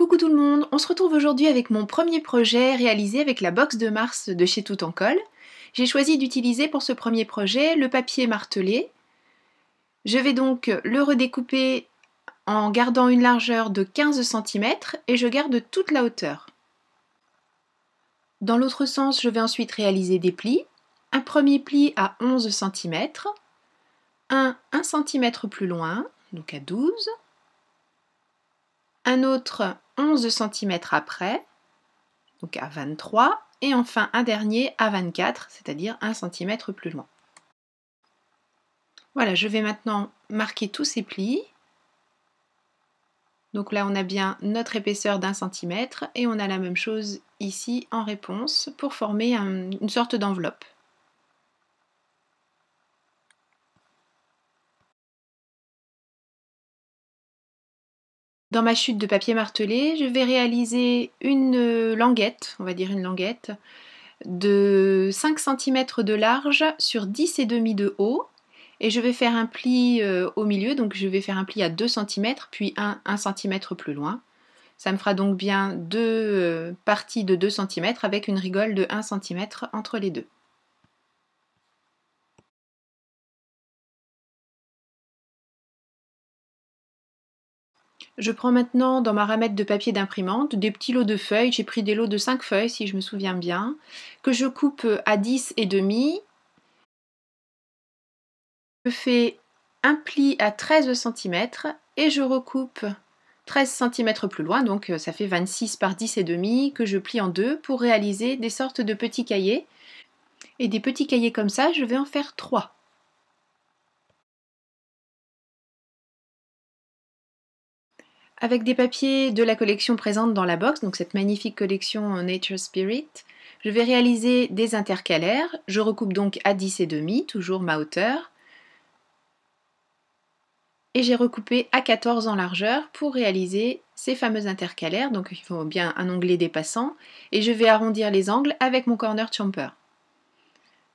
Coucou tout le monde, on se retrouve aujourd'hui avec mon premier projet réalisé avec la box de Mars de chez Tout en Colle. J'ai choisi d'utiliser pour ce premier projet le papier martelé. Je vais donc le redécouper en gardant une largeur de 15 cm et je garde toute la hauteur. Dans l'autre sens, je vais ensuite réaliser des plis. Un premier pli à 11 cm, un 1 cm plus loin, donc à 12 cm un autre 11 cm après, donc à 23, et enfin un dernier à 24, c'est-à-dire 1 cm plus loin. Voilà, je vais maintenant marquer tous ces plis. Donc là, on a bien notre épaisseur d'un centimètre et on a la même chose ici en réponse pour former une sorte d'enveloppe. Dans ma chute de papier martelé, je vais réaliser une euh, languette, on va dire une languette, de 5 cm de large sur 10,5 de haut. Et je vais faire un pli euh, au milieu, donc je vais faire un pli à 2 cm, puis un 1 cm plus loin. Ça me fera donc bien deux euh, parties de 2 cm avec une rigole de 1 cm entre les deux. Je prends maintenant dans ma ramette de papier d'imprimante des petits lots de feuilles, j'ai pris des lots de 5 feuilles si je me souviens bien, que je coupe à 10 et demi. Je fais un pli à 13 cm et je recoupe 13 cm plus loin, donc euh, ça fait 26 par 10 et demi que je plie en deux pour réaliser des sortes de petits cahiers. Et des petits cahiers comme ça, je vais en faire 3. avec des papiers de la collection présente dans la box, donc cette magnifique collection euh, Nature Spirit, je vais réaliser des intercalaires. Je recoupe donc à 10 et demi, toujours ma hauteur. Et j'ai recoupé à 14 en largeur pour réaliser ces fameux intercalaires. Donc il faut bien un onglet dépassant. Et je vais arrondir les angles avec mon corner champer.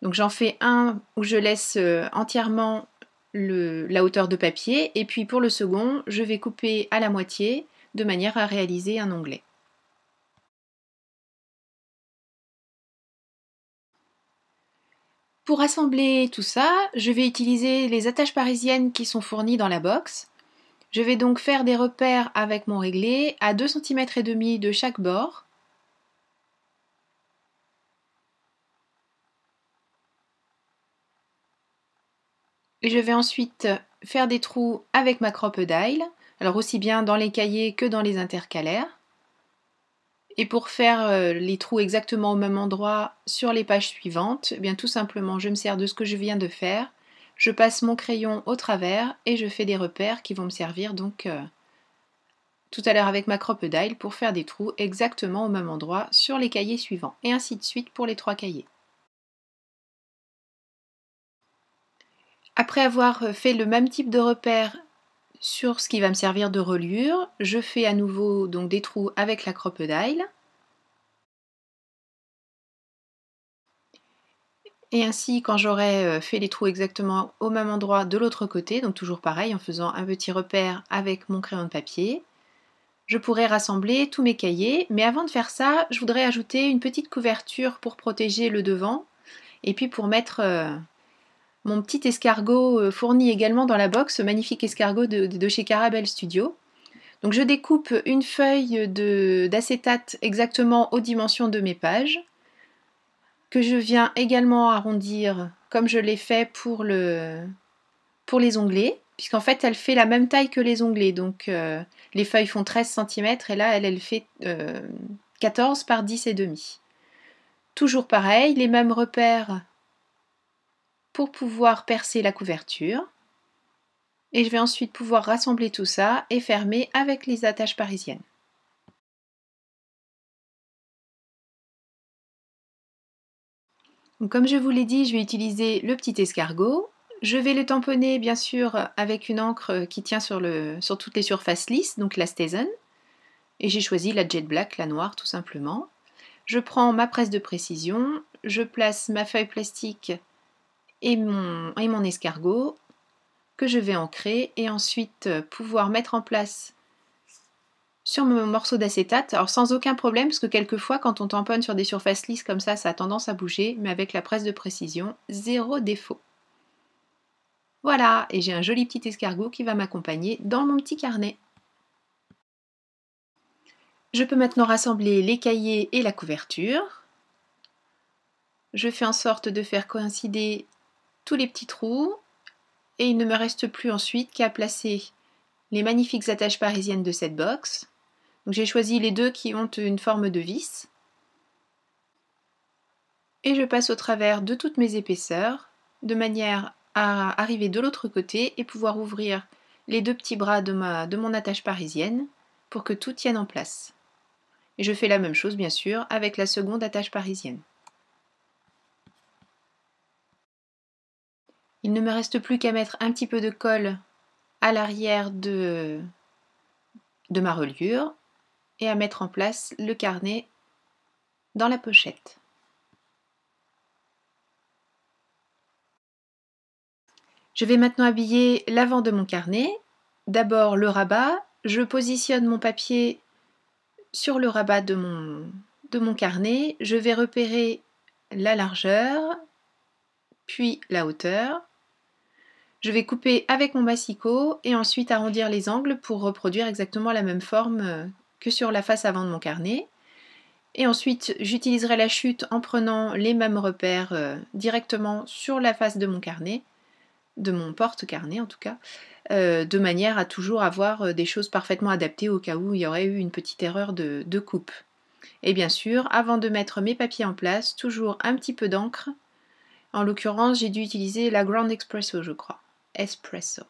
Donc j'en fais un où je laisse euh, entièrement la hauteur de papier et puis pour le second, je vais couper à la moitié de manière à réaliser un onglet. Pour assembler tout ça, je vais utiliser les attaches parisiennes qui sont fournies dans la box. Je vais donc faire des repères avec mon réglé à 2,5 cm de chaque bord Et je vais ensuite faire des trous avec ma crope d'ail, alors aussi bien dans les cahiers que dans les intercalaires. Et pour faire euh, les trous exactement au même endroit sur les pages suivantes, eh bien tout simplement je me sers de ce que je viens de faire, je passe mon crayon au travers et je fais des repères qui vont me servir donc euh, tout à l'heure avec ma crope d'ail pour faire des trous exactement au même endroit sur les cahiers suivants et ainsi de suite pour les trois cahiers. Après avoir euh, fait le même type de repère sur ce qui va me servir de reliure, je fais à nouveau donc des trous avec la crocodile. Et ainsi, quand j'aurai euh, fait les trous exactement au même endroit de l'autre côté, donc toujours pareil, en faisant un petit repère avec mon crayon de papier, je pourrai rassembler tous mes cahiers. Mais avant de faire ça, je voudrais ajouter une petite couverture pour protéger le devant et puis pour mettre euh, mon petit escargot euh, fourni également dans la box, ce magnifique escargot de, chez Carabel Studio. Donc je découpe une feuille d'acétate exactement aux dimensions de mes pages, que je viens également arrondir comme je l'ai fait pour, le, pour les onglets, puisqu'en fait elle fait la même taille que les onglets, donc euh, les feuilles font 13 cm et là elle, fait 14 euh, par 10 et demi. Toujours pareil, les mêmes repères pour pouvoir percer la couverture. Et je vais ensuite pouvoir rassembler tout ça et fermer avec les attaches parisiennes. comme je vous l'ai dit, je vais utiliser le petit escargot. Je vais le tamponner bien sûr avec une encre qui tient sur, toutes les surfaces lisses, donc la Stazon, Et j'ai choisi la Jet Black, la noire tout simplement. Je prends ma presse de précision, je place ma feuille plastique et mon, escargot que je vais ancrer et ensuite euh, pouvoir mettre en place sur mon morceau d'acétate, alors sans aucun problème, parce que quelquefois quand on tamponne sur des surfaces lisses comme ça, ça a tendance à bouger, mais avec la presse de précision, zéro défaut. Voilà, et j'ai un joli petit escargot qui va m'accompagner dans mon petit carnet. Je peux maintenant rassembler les cahiers et la couverture. Je fais en sorte de faire coïncider tous les petits trous et il ne me reste plus ensuite qu'à placer les magnifiques attaches parisiennes de cette box. j'ai choisi les deux qui ont une forme de vis. Et je passe au travers de toutes mes épaisseurs de manière à arriver de l'autre côté et pouvoir ouvrir les deux petits bras de, ma, de mon attache parisienne pour que tout tienne en place. Et je fais la même chose bien sûr avec la seconde attache parisienne. Il ne me reste plus qu'à mettre un petit peu de colle à l'arrière de, de ma reliure et à mettre en place le carnet dans la pochette. Je vais maintenant habiller l'avant de mon carnet. D'abord le rabat. Je positionne mon papier sur le rabat de mon, de mon carnet. Je vais repérer la largeur, puis la hauteur. Je vais couper avec mon massicot et ensuite arrondir les angles pour reproduire exactement la même forme euh, que sur la face avant de mon carnet. Et ensuite, j'utiliserai la chute en prenant les mêmes repères euh, directement sur la face de mon carnet, de mon porte-carnet en tout cas, euh, de manière à toujours avoir des choses parfaitement adaptées au cas où il y aurait eu une petite erreur de, de coupe. Et bien sûr, avant de mettre mes papiers en place, toujours un petit peu d'encre. En l'occurrence, j'ai dû utiliser la Grand Expresso, je crois espresso.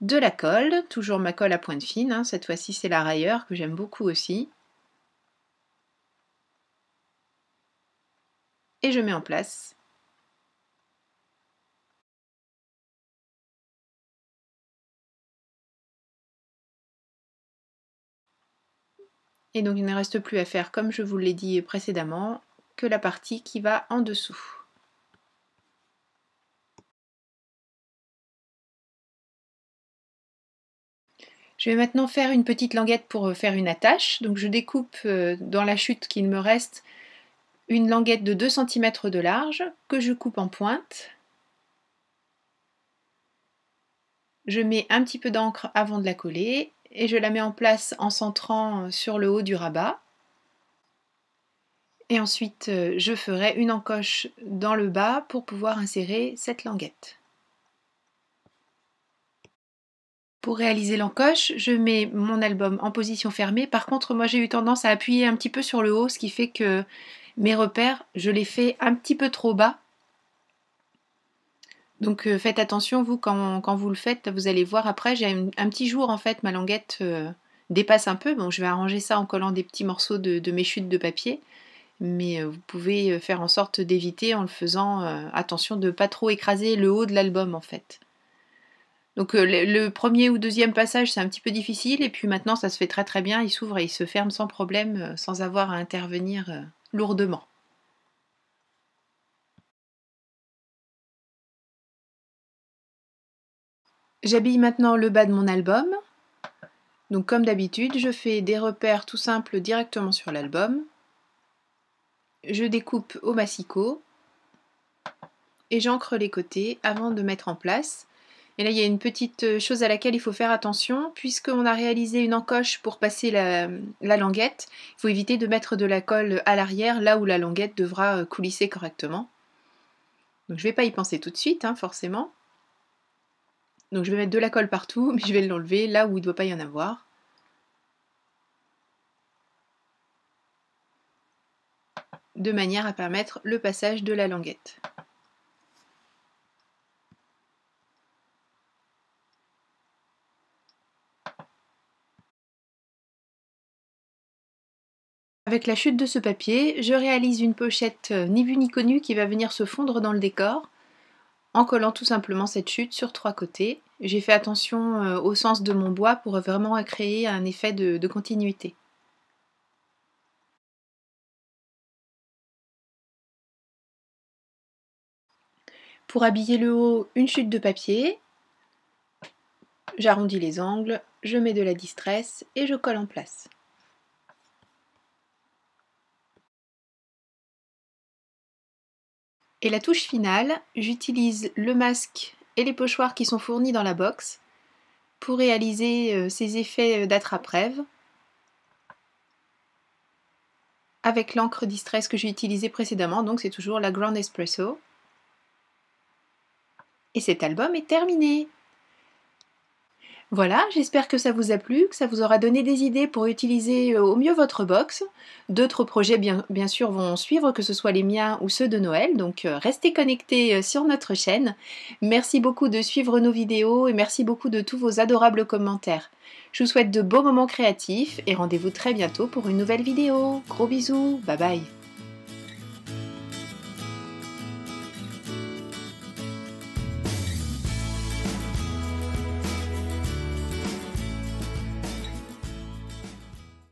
De la colle, toujours ma colle à pointe fine, hein, cette fois-ci c'est la railleur que j'aime beaucoup aussi. Et je mets en place Et donc il ne reste plus à faire, comme je vous l'ai dit précédemment, que la partie qui va en dessous. Je vais maintenant faire une petite languette pour euh, faire une attache. Donc je découpe euh, dans la chute qu'il me reste une languette de 2 cm de large que je coupe en pointe. Je mets un petit peu d'encre avant de la coller et je la mets en place en centrant euh, sur le haut du rabat. Et ensuite, je ferai une encoche dans le bas pour pouvoir insérer cette languette. Pour réaliser l'encoche, je mets mon album en position fermée. Par contre, moi j'ai eu tendance à appuyer un petit peu sur le haut, ce qui fait que mes repères, je les fais un petit peu trop bas. Donc euh, faites attention, vous, quand, vous le faites, vous allez voir après, j'ai un, petit jour en fait, ma languette euh, dépasse un peu. Bon, je vais arranger ça en collant des petits morceaux de, mes chutes de papier. Mais euh, vous pouvez faire en sorte d'éviter en le faisant attention de ne pas trop écraser le haut de l'album en fait. Donc euh, le, premier ou deuxième passage, c'est un petit peu difficile, et puis maintenant, ça se fait très très bien, il s'ouvre et il se ferme sans problème, euh, sans avoir à intervenir euh, lourdement. J'habille maintenant le bas de mon album. Donc comme d'habitude, je fais des repères tout simples directement sur l'album. Je découpe au massicot et j'ancre les côtés avant de mettre en place. Et là, il y a une petite euh, chose à laquelle il faut faire attention. Puisqu'on a réalisé une encoche pour passer la, languette, il faut éviter de mettre de la colle à l'arrière, là où la languette devra euh, coulisser correctement. Donc je ne vais pas y penser tout de suite, hein, forcément. Donc je vais mettre de la colle partout, mais je vais l'enlever là où il ne doit pas y en avoir. De manière à permettre le passage de la languette. Avec la chute de ce papier, je réalise une pochette euh, ni vue ni connue qui va venir se fondre dans le décor en collant tout simplement cette chute sur trois côtés. J'ai fait attention euh, au sens de mon bois pour vraiment créer un effet de, continuité. Pour habiller le haut, une chute de papier. J'arrondis les angles, je mets de la distress et je colle en place. Et la touche finale, j'utilise le masque et les pochoirs qui sont fournis dans la box pour réaliser euh, ces effets euh, d'attrape-rêve avec l'encre Distress que j'ai utilisée précédemment, donc c'est toujours la Grand Espresso. Et cet album est terminé voilà, j'espère que ça vous a plu, que ça vous aura donné des idées pour utiliser euh, au mieux votre box. D'autres projets bien, sûr vont suivre, que ce soit les miens ou ceux de Noël, donc euh, restez connectés euh, sur notre chaîne. Merci beaucoup de suivre nos vidéos et merci beaucoup de tous vos adorables commentaires. Je vous souhaite de beaux moments créatifs et rendez-vous très bientôt pour une nouvelle vidéo. Gros bisous, bye bye